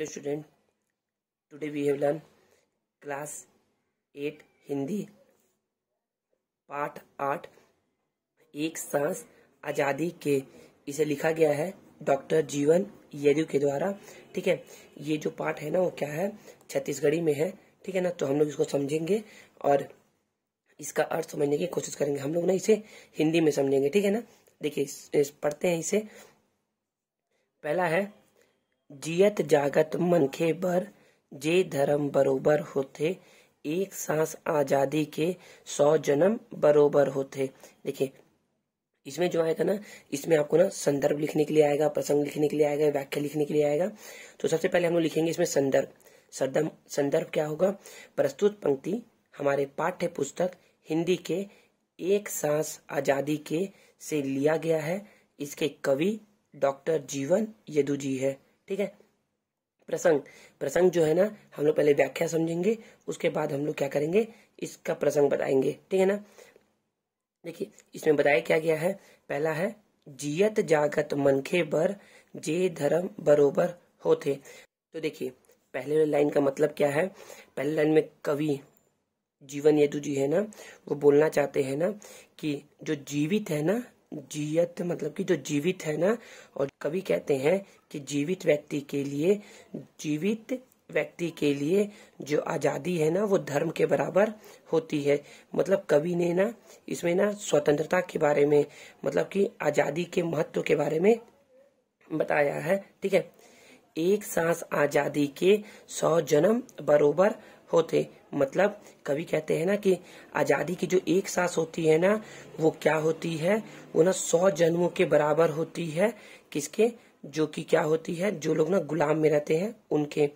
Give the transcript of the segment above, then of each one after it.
hello student today we have learn class eight Hindi पाठ आठ एक सांस आजादी के इसे लिखा गया है डॉक्टर जीवन येदु के द्वारा ठीक है ये जो पाठ है ना वो क्या है छत्तीसगढ़ी में है ठीक है ना तो हम लोग इसको समझेंगे और इसका अर्थ समझने की कोशिश करेंगे हम लोग ना इसे हिंदी में समझेंगे ठीक है ना देखिए पढ़ते हैं इसे पहला है जियत जागत मनखे बर जे धर्म बरोबर होते एक सांस आजादी के सौ जन्म बरोबर होते देखिए इसमें जो आएगा ना इसमें आपको ना संदर्भ लिखने के लिए आएगा प्रसंग लिखने के लिए आएगा व्याख्या लिखने के लिए आएगा तो सबसे पहले हम लोग लिखेंगे इसमें संदर्भ संदर्भ क्या होगा प्रस्तुत पंक्ति हमारे पाठ्य पुस्तक हिंदी के एक सांस आजादी के से लिया गया है इसके कवि डॉक्टर जीवन यदु जी है ठीक है प्रसंग प्रसंग जो है ना हम लोग पहले व्याख्या समझेंगे उसके बाद हम लोग क्या करेंगे इसका प्रसंग बताएंगे ठीक है ना देखिए इसमें बताया क्या गया है पहला है जियत जागत मनखे बर जे धर्म बरोबर होते तो देखिए पहले लाइन का मतलब क्या है पहले लाइन में कवि जीवन येदु जी है ना वो बोलना चाहते हैं ना कि जो जीवित है ना जीयत मतलब कि जो जीवित है ना और कभी कहते हैं कि जीवित व्यक्ति के लिए जीवित व्यक्ति के लिए जो आजादी है ना वो धर्म के बराबर होती है मतलब कवि ने ना इसमें ना स्वतंत्रता के बारे में मतलब कि आजादी के महत्व के बारे में बताया है ठीक है एक सांस आजादी के सौ जन्म बरोबर होते मतलब कभी कहते हैं ना कि आजादी की जो एक सांस होती है ना वो क्या होती है वो ना सौ जन्मों के बराबर होती है किसके जो कि क्या होती है जो लोग ना गुलाम में रहते हैं उनके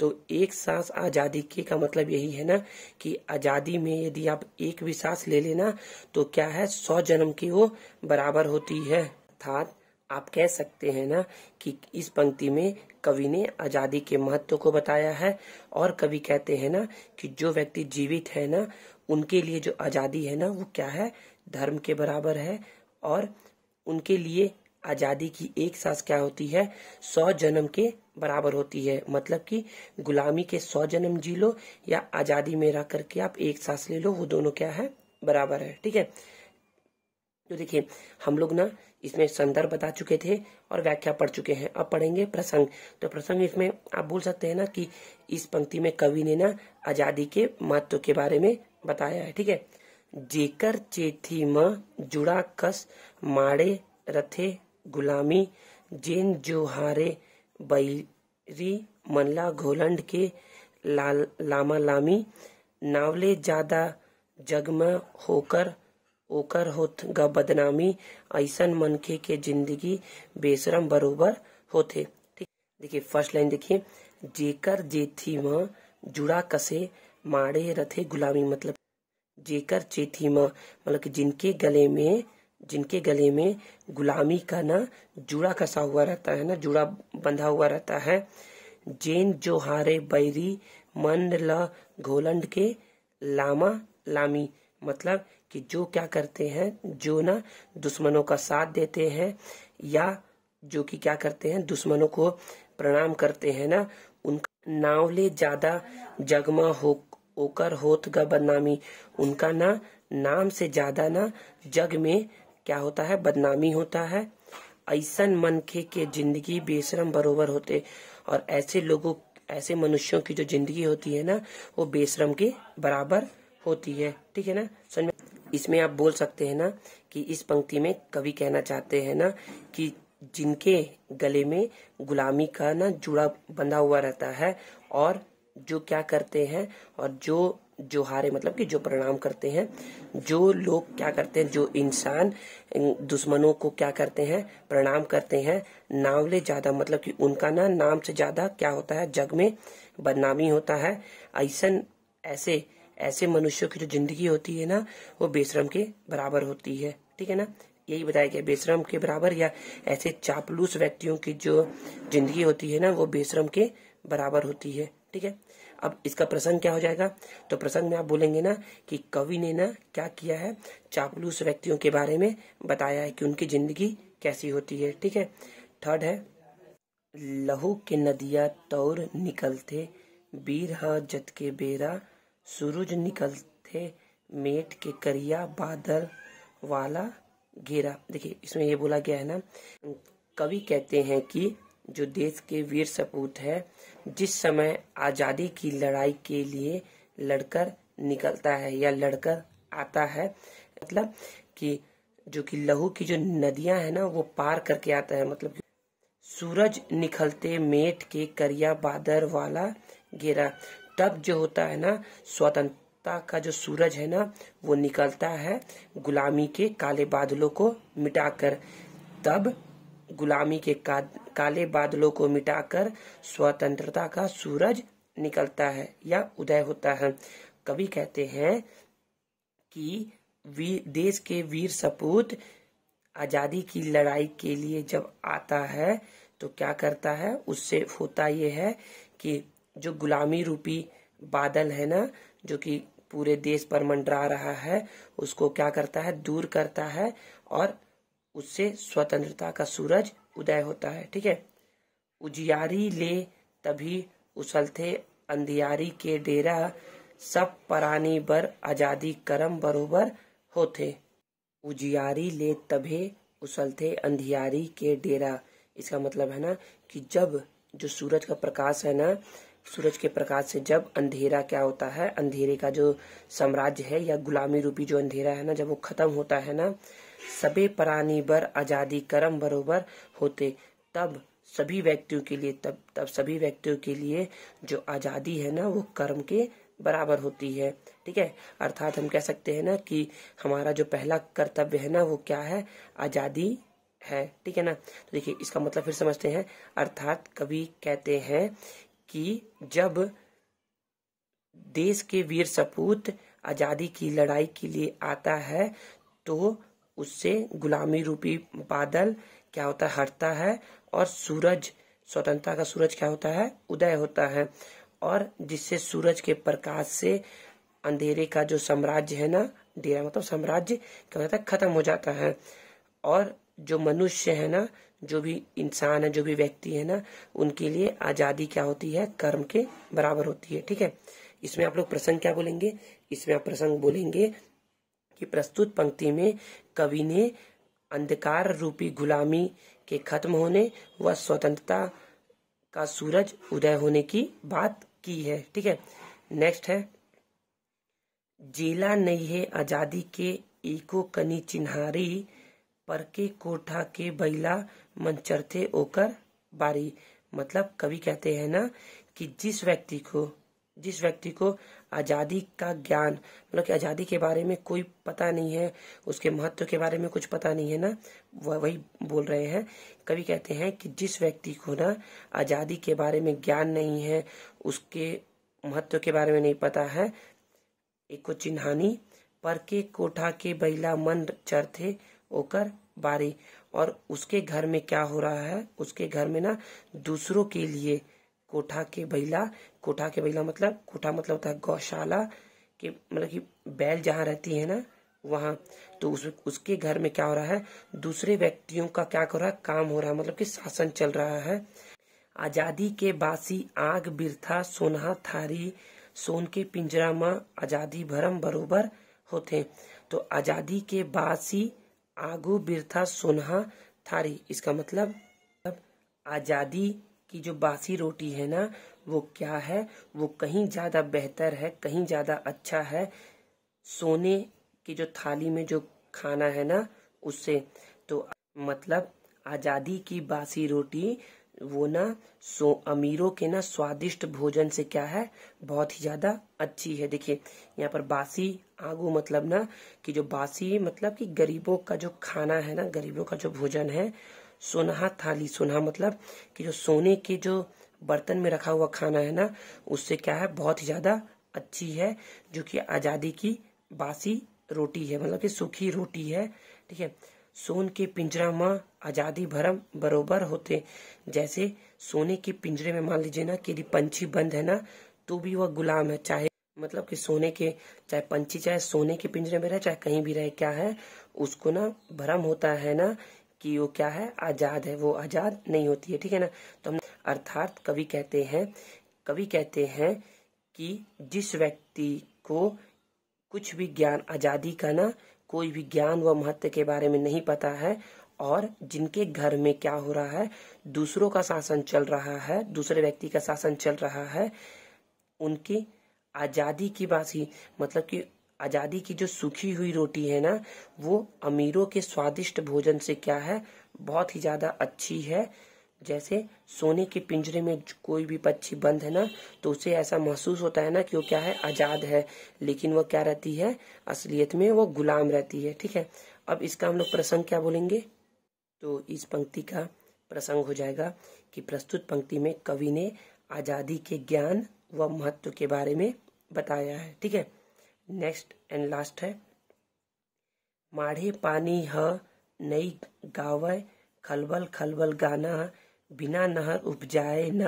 तो एक सांस आजादी के का मतलब यही है ना कि आजादी में यदि आप एक भी सांस ले लेना तो क्या है सौ जन्म की वो बराबर होती है अर्थात आप कह सकते हैं ना कि इस पंक्ति में कवि ने आजादी के महत्व को बताया है और कवि कहते हैं ना कि जो व्यक्ति जीवित है ना उनके लिए जो आजादी है ना वो क्या है धर्म के बराबर है और उनके लिए आजादी की एक सांस क्या होती है सौ जन्म के बराबर होती है मतलब कि गुलामी के सौ जन्म जी लो या आजादी में रह करके आप एक सांस ले लो वो दोनों क्या है बराबर है ठीक है तो देखिए हम लोग ना इसमें संदर्भ बता चुके थे और व्याख्या पढ़ चुके हैं अब पढ़ेंगे प्रसंग तो प्रसंग इसमें आप बोल सकते हैं ना कि इस पंक्ति में कवि ने ना आजादी के महत्व के बारे में बताया है ठीक है जेकर चेथी म जुड़ा कस माड़े रथे गुलामी जेन जोहारे बैरी मनला घोलंड के लाल लामा लामी नावले ज्यादा जगम होकर ओकर होत गा बदनामी ऐसन मनखे के जिंदगी बेसरम बरोबर होते ठीक देखिए फर्स्ट लाइन देखिए जेकर जेथी म जुड़ा कसे मारे रथे गुलामी मतलब जेकर चेथी म मतलब कि जिनके गले में जिनके गले में गुलामी का ना जुड़ा कसा हुआ रहता है ना जुड़ा बंधा हुआ रहता है जेन जो हारे बैरी मन ल घोलंड के लामा लामी मतलब कि जो क्या करते हैं जो ना दुश्मनों का साथ देते हैं या जो कि क्या करते हैं दुश्मनों को प्रणाम करते हैं ना उनका नावले ज्यादा जगमा हो ओकर होत का बदनामी उनका ना नाम से ज्यादा ना जग में क्या होता है बदनामी होता है ऐसन मनखे के जिंदगी बेशरम बरोबर होते और ऐसे लोगों ऐसे मनुष्यों की जो जिंदगी होती है ना वो बेशरम के बराबर होती है ठीक है ना समझ इसमें आप बोल सकते हैं ना कि इस पंक्ति में कवि कहना चाहते हैं ना कि जिनके गले में गुलामी का ना जुड़ा बंधा हुआ रहता है और जो क्या करते हैं और जो जो हारे मतलब कि जो प्रणाम करते हैं जो लोग क्या करते हैं जो इंसान दुश्मनों को क्या करते हैं प्रणाम करते हैं नावले ज्यादा मतलब कि उनका ना नाम से ज्यादा क्या होता है जग में बदनामी होता है ऐसा ऐसे ऐसे मनुष्यों की जो जिंदगी होती है ना वो बेश्रम के बराबर होती है ठीक है ना यही बताया गया बेश्रम के बराबर या ऐसे चापलूस व्यक्तियों की जो जिंदगी होती है ना वो बेश्रम के बराबर होती है ठीक है अब इसका प्रसंग क्या हो जाएगा तो प्रसंग में आप बोलेंगे ना कि कवि ने ना क्या किया है चापलूस व्यक्तियों के बारे में बताया है कि उनकी जिंदगी कैसी होती है ठीक है थर्ड है लहू के नदिया तौर निकलते बीर हाँ जत के बेरा सूरज निकलते मेट के करिया बादल वाला घेरा देखिए इसमें ये बोला गया है ना कवि कहते हैं कि जो देश के वीर सपूत है जिस समय आज़ादी की लड़ाई के लिए लड़कर निकलता है या लड़कर आता है मतलब कि जो कि लहू की जो नदियां है ना वो पार करके आता है मतलब सूरज निकलते मेट के करिया बादर वाला घेरा तब जो होता है ना स्वतंत्रता का जो सूरज है ना वो निकलता है गुलामी के काले बादलों को मिटाकर तब गुलामी के का, काले बादलों को मिटाकर स्वतंत्रता का सूरज निकलता है या उदय होता है कवि कहते हैं कि वीर देश के वीर सपूत आजादी की लड़ाई के लिए जब आता है तो क्या करता है उससे होता यह है कि जो गुलामी रूपी बादल है ना जो कि पूरे देश पर मंडरा रहा है उसको क्या करता है दूर करता है और उससे स्वतंत्रता का सूरज उदय होता है ठीक है उजियारी ले तभी उसलते अंधियारी के डेरा सब परानी बर आजादी करम बरोबर होते उजियारी ले तभी उसलते अंधियारी के डेरा इसका मतलब है ना कि जब जो सूरज का प्रकाश है ना सूरज के प्रकाश से जब अंधेरा क्या होता है अंधेरे का जो साम्राज्य है या गुलामी रूपी जो अंधेरा है ना जब वो खत्म होता है ना सबे प्राणी बर आजादी कर्म बरोबर होते तब सभी व्यक्तियों के लिए तब तब सभी व्यक्तियों के लिए जो आजादी है ना वो कर्म के बराबर होती है ठीक है अर्थात हम कह सकते हैं ना कि हमारा जो पहला कर्तव्य है ना वो क्या है आजादी है ठीक है ना तो देखिए इसका मतलब फिर समझते हैं अर्थात कवि कहते हैं कि जब देश के वीर सपूत आजादी की लड़ाई के लिए आता है तो उससे गुलामी रूपी बादल क्या होता है हटता है और सूरज स्वतंत्रता का सूरज क्या होता है उदय होता है और जिससे सूरज के प्रकाश से अंधेरे का जो साम्राज्य है ना डेरा मतलब साम्राज्य क्या होता है खत्म हो जाता है और जो मनुष्य है ना जो भी इंसान है जो भी व्यक्ति है ना उनके लिए आजादी क्या होती है कर्म के बराबर होती है ठीक है इसमें आप लोग प्रसंग क्या बोलेंगे इसमें आप प्रसंग बोलेंगे कि प्रस्तुत पंक्ति में कवि ने अंधकार रूपी गुलामी के खत्म होने व स्वतंत्रता का सूरज उदय होने की बात की है ठीक है नेक्स्ट है जेला नहीं है आजादी के एको कनी चिन्हारी पर के कोठा के मंचर थे ओकर बारी मतलब कवि कहते हैं ना कि जिस व्यक्ति को जिस व्यक्ति को आज़ादी का ज्ञान मतलब कि आज़ादी के बारे में कोई पता नहीं है उसके महत्व के बारे में कुछ पता नहीं है ना वह वही बोल रहे हैं कभी कहते हैं कि जिस व्यक्ति को ना आज़ादी के बारे में ज्ञान नहीं है उसके महत्व के बारे में नहीं पता है एक को चिन्हानी पर के कोठा के बैला मन चरथे होकर बारी और उसके घर में क्या हो रहा है उसके घर में ना दूसरों के लिए कोठा के बैला कोठा के बैला मतलब कोठा मतलब होता है गौशाला के मतलब कि बैल जहाँ रहती है ना वहाँ तो उस उसके घर में क्या हो रहा है दूसरे व्यक्तियों का क्या हो रहा है काम हो रहा है मतलब कि शासन चल रहा है आजादी के बासी आग बिरथा सोना थारी सोन के पिंजरा माँ आजादी भरम बरोबर होते तो आजादी के बासी आगू बिरथा सोनहा थारी इसका मतलब आज़ादी की जो बासी रोटी है ना वो क्या है वो कहीं ज़्यादा बेहतर है कहीं ज़्यादा अच्छा है सोने की जो थाली में जो खाना है ना उससे तो मतलब आज़ादी की बासी रोटी वो ना सो अमीरों के ना स्वादिष्ट भोजन से क्या है बहुत ही ज्यादा अच्छी है देखिए यहाँ पर बासी आगू मतलब ना कि जो बासी मतलब कि गरीबों का जो खाना है ना गरीबों का जो भोजन है सोनहा थाली सोना मतलब कि जो सोने के जो बर्तन में रखा हुआ खाना है ना उससे क्या है बहुत ही ज्यादा अच्छी है जो कि आजादी की बासी रोटी है मतलब कि सूखी रोटी है ठीक है सोन के पिंजरा माँ आज़ादी भरम बरोबर होते जैसे सोने के पिंजरे में मान लीजिए ना कि यदि पंछी बंद है ना तो भी वह गुलाम है चाहे मतलब कि सोने के चाहे पंछी चाहे सोने के पिंजरे में रहे चाहे कहीं भी रहे क्या है उसको ना भ्रम होता है ना कि वो क्या है आजाद है वो आजाद नहीं होती है ठीक है ना तो हम अर्थात कवि कहते हैं कवि कहते हैं कि जिस व्यक्ति को कुछ भी ज्ञान आजादी का ना कोई भी ज्ञान व महत्व के बारे में नहीं पता है और जिनके घर में क्या हो रहा है दूसरों का शासन चल रहा है दूसरे व्यक्ति का शासन चल रहा है उनकी आज़ादी की बात ही मतलब कि आज़ादी की जो सूखी हुई रोटी है ना वो अमीरों के स्वादिष्ट भोजन से क्या है बहुत ही ज़्यादा अच्छी है जैसे सोने के पिंजरे में कोई भी पक्षी बंद है ना तो उसे ऐसा महसूस होता है ना कि वो क्या है आज़ाद है लेकिन वो क्या रहती है असलियत में वो गुलाम रहती है ठीक है अब इसका हम लोग प्रसंग क्या बोलेंगे तो इस पंक्ति का प्रसंग हो जाएगा कि प्रस्तुत पंक्ति में कवि ने आज़ादी के ज्ञान व महत्व के बारे में बताया है ठीक है नेक्स्ट एंड लास्ट है माढ़े पानी ह नई गाव खलबल खलबल गाना बिना नहर उपजाए न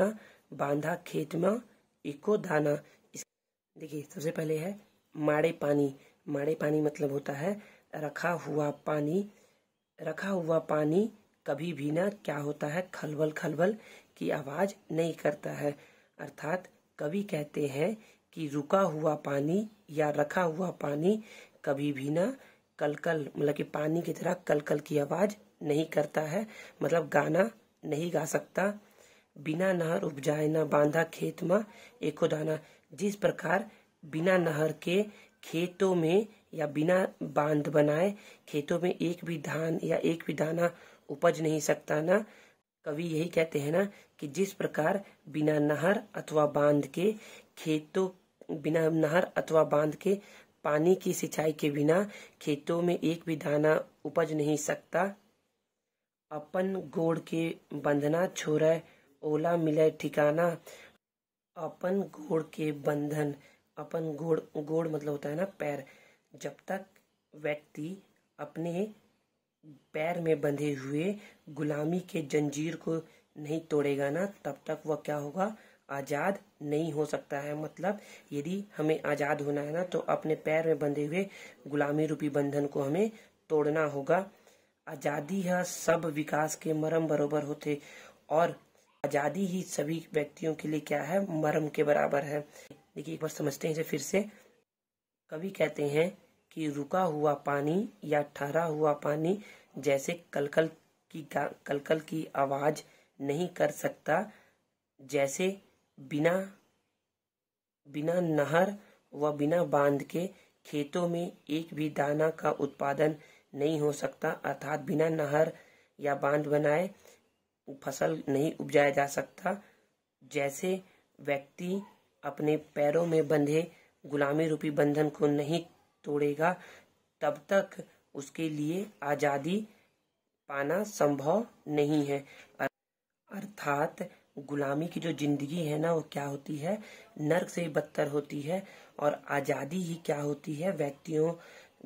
बांधा खेत में इको दाना देखिए सबसे पहले है माड़े पानी माड़े पानी मतलब होता है रखा हुआ पानी रखा हुआ पानी कभी भी ना क्या होता है खलबल खलबल की आवाज नहीं करता है अर्थात कवि कहते हैं कि रुका हुआ पानी या रखा हुआ पानी कभी भी ना कलकल मतलब कि पानी की तरह कलकल की आवाज नहीं करता है मतलब गाना नहीं गा सकता बिना नहर उपजाए ना बांधा खेत में एको दाना जिस प्रकार बिना नहर के खेतों में या बिना बांध बनाए खेतों में एक भी धान या एक भी दाना उपज नहीं सकता ना कवि यही कहते हैं ना कि जिस प्रकार बिना नहर अथवा बांध के खेतों बिना नहर अथवा बांध के पानी की सिंचाई के बिना खेतों में एक भी दाना उपज नहीं सकता अपन गोड़ के बंधना छोरा ओला मिले ठिकाना अपन गोड़ के बंधन अपन गोड़ गोड़ मतलब होता है ना पैर जब तक व्यक्ति अपने पैर में बंधे हुए गुलामी के जंजीर को नहीं तोड़ेगा ना तब तक वह क्या होगा आज़ाद नहीं हो सकता है मतलब यदि हमें आज़ाद होना है ना तो अपने पैर में बंधे हुए गुलामी रूपी बंधन को हमें तोड़ना होगा आज़ादी है सब विकास के मरम बरोबर होते और आज़ादी ही सभी व्यक्तियों के लिए क्या है मरम के बराबर है देखिए एक बार समझते हैं इसे फिर से कवि कहते हैं कि रुका हुआ पानी या ठहरा हुआ पानी जैसे कलकल की कलकल की आवाज नहीं कर सकता जैसे बिना बिना नहर व बिना बांध के खेतों में एक भी दाना का उत्पादन नहीं हो सकता अर्थात बिना नहर या बांध बनाए फसल नहीं उपजाया जा सकता जैसे व्यक्ति अपने पैरों में बंधे गुलामी रूपी बंधन को नहीं तोड़ेगा तब तक उसके लिए आजादी पाना संभव नहीं है अर्थात गुलामी की जो जिंदगी है ना वो क्या होती है नर्क से बदतर होती है और आजादी ही क्या होती है व्यक्तियों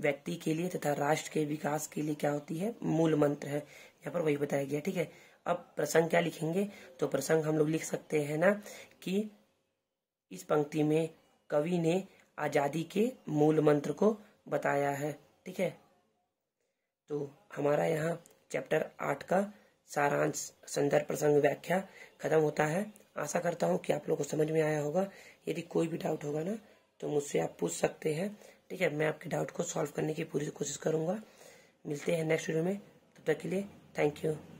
व्यक्ति के लिए तथा राष्ट्र के विकास के लिए क्या होती है मूल मंत्र है यहाँ पर वही बताया गया ठीक है अब प्रसंग क्या लिखेंगे तो प्रसंग हम लोग लिख सकते हैं ना कि इस पंक्ति में कवि ने आज़ादी के मूल मंत्र को बताया है ठीक है तो हमारा यहाँ चैप्टर आठ का सारांश संदर्भ प्रसंग व्याख्या खत्म होता है आशा करता हूँ कि आप लोगों को समझ में आया होगा यदि कोई भी डाउट होगा ना तो मुझसे आप पूछ सकते हैं ठीक है मैं आपके डाउट को सॉल्व करने की पूरी कोशिश करूंगा मिलते हैं नेक्स्ट वीडियो में तब तक के लिए थैंक यू